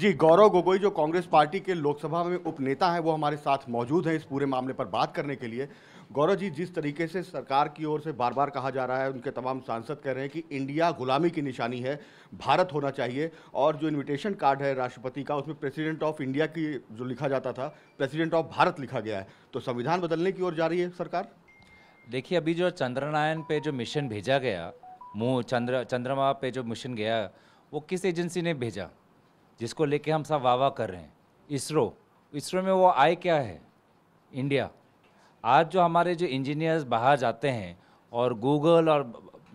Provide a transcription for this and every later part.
जी गौरव गोगोई जो कांग्रेस पार्टी के लोकसभा में उपनेता हैं वो हमारे साथ मौजूद हैं इस पूरे मामले पर बात करने के लिए गौरव जी जिस तरीके से सरकार की ओर से बार बार कहा जा रहा है उनके तमाम सांसद कह रहे हैं कि इंडिया गुलामी की निशानी है भारत होना चाहिए और जो इनविटेशन कार्ड है राष्ट्रपति का उसमें प्रेसिडेंट ऑफ इंडिया की जो लिखा जाता था प्रेसिडेंट ऑफ भारत लिखा गया है तो संविधान बदलने की ओर जा रही है सरकार देखिए अभी जो चंद्रनायन पे जो मिशन भेजा गया मुँह चंद्र चंद्रमा पे जो मिशन गया वो किस एजेंसी ने भेजा जिसको लेके हम सब वाह कर रहे हैं इसरो इसरो में वो आए क्या है इंडिया आज जो हमारे जो इंजीनियर्स बाहर जाते हैं और गूगल और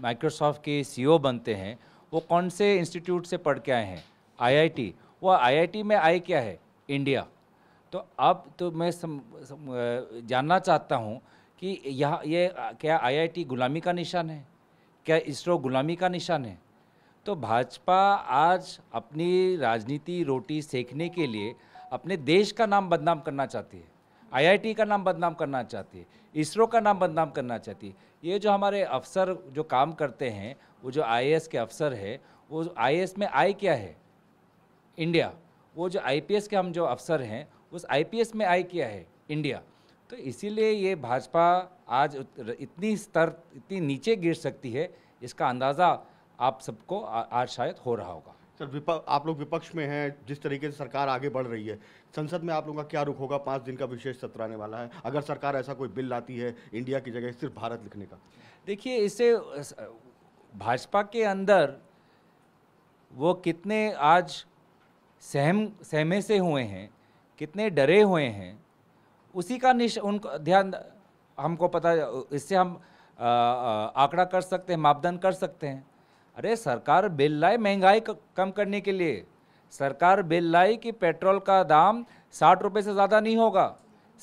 माइक्रोसॉफ्ट के सीईओ e बनते हैं वो कौन से इंस्टीट्यूट से पढ़ के आए हैं आईआईटी वो आईआईटी में आए क्या है इंडिया तो अब तो मैं सम, सम, जानना चाहता हूँ कि यह ये क्या आईआईटी गुलामी का निशान है क्या इसरो गुलामी का निशान है तो भाजपा आज अपनी राजनीति रोटी सेकने के लिए अपने देश का नाम बदनाम करना चाहती है आईआईटी का नाम बदनाम करना चाहती है इसरो का नाम बदनाम करना चाहती है ये जो हमारे अफसर जो काम करते हैं वो जो आईएएस के अफसर है वो आईएएस में आई क्या है इंडिया वो जो आईपीएस के हम जो अफसर हैं उस आईपीएस में आई क्या है इंडिया तो इसीलिए ये भाजपा आज इतनी स्तर इतनी नीचे गिर सकती है इसका अंदाज़ा आप सबको आज शायद हो रहा होगा सर विपक्ष आप लोग विपक्ष में हैं जिस तरीके से सरकार आगे बढ़ रही है संसद में आप लोगों का क्या रुख होगा पाँच दिन का विशेष सत्र आने वाला है अगर सरकार ऐसा कोई बिल लाती है इंडिया की जगह सिर्फ भारत लिखने का देखिए इसे भाजपा के अंदर वो कितने आज सहम सहमे से हुए हैं कितने डरे हुए हैं उसी का निश उनको ध्यान हमको पता इससे हम आंकड़ा कर सकते हैं मापदंड कर सकते हैं अरे सरकार बिल लाई महंगाई कम करने के लिए सरकार बिल लाई कि पेट्रोल का दाम साठ रुपये से ज़्यादा नहीं होगा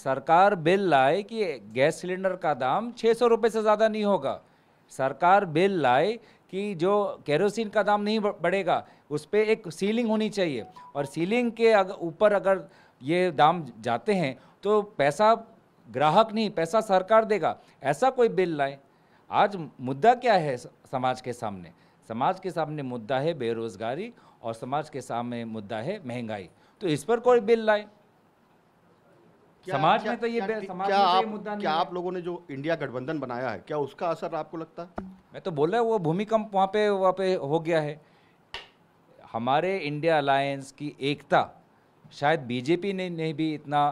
सरकार बिल लाए कि गैस सिलेंडर का दाम छः सौ रुपये से ज़्यादा नहीं होगा सरकार बिल लाए कि जो केरोसिन का दाम नहीं बढ़ेगा उस पर एक सीलिंग होनी चाहिए और सीलिंग के अगर ऊपर अगर ये दाम जाते हैं तो पैसा ग्राहक नहीं पैसा सरकार देगा ऐसा कोई बिल लाए आज मुद्दा क्या है समाज के सामने समाज के सामने मुद्दा है बेरोजगारी और समाज के सामने मुद्दा है महंगाई तो इस पर कोई बिल लाए तो समाज में तो ये समाज क्या में आप, तो ये मुद्दा क्या आप लोगों ने जो इंडिया गठबंधन बनाया है क्या उसका असर आपको लगता है मैं तो बोला वो भूमिकंप वहाँ पे वहाँ पे हो गया है हमारे इंडिया अलायंस की एकता शायद बीजेपी ने, ने भी इतना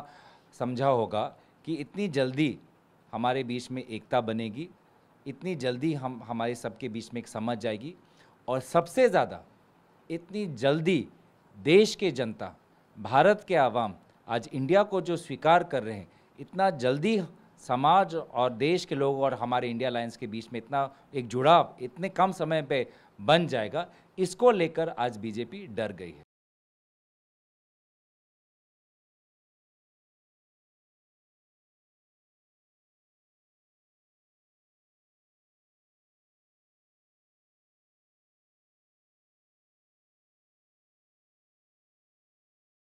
समझा होगा कि इतनी जल्दी हमारे बीच में एकता बनेगी इतनी जल्दी हम हमारे सबके बीच में एक समझ जाएगी और सबसे ज़्यादा इतनी जल्दी देश के जनता भारत के आवाम आज इंडिया को जो स्वीकार कर रहे हैं इतना जल्दी समाज और देश के लोग और हमारे इंडिया लाइन्स के बीच में इतना एक जुड़ाव इतने कम समय पे बन जाएगा इसको लेकर आज बीजेपी डर गई है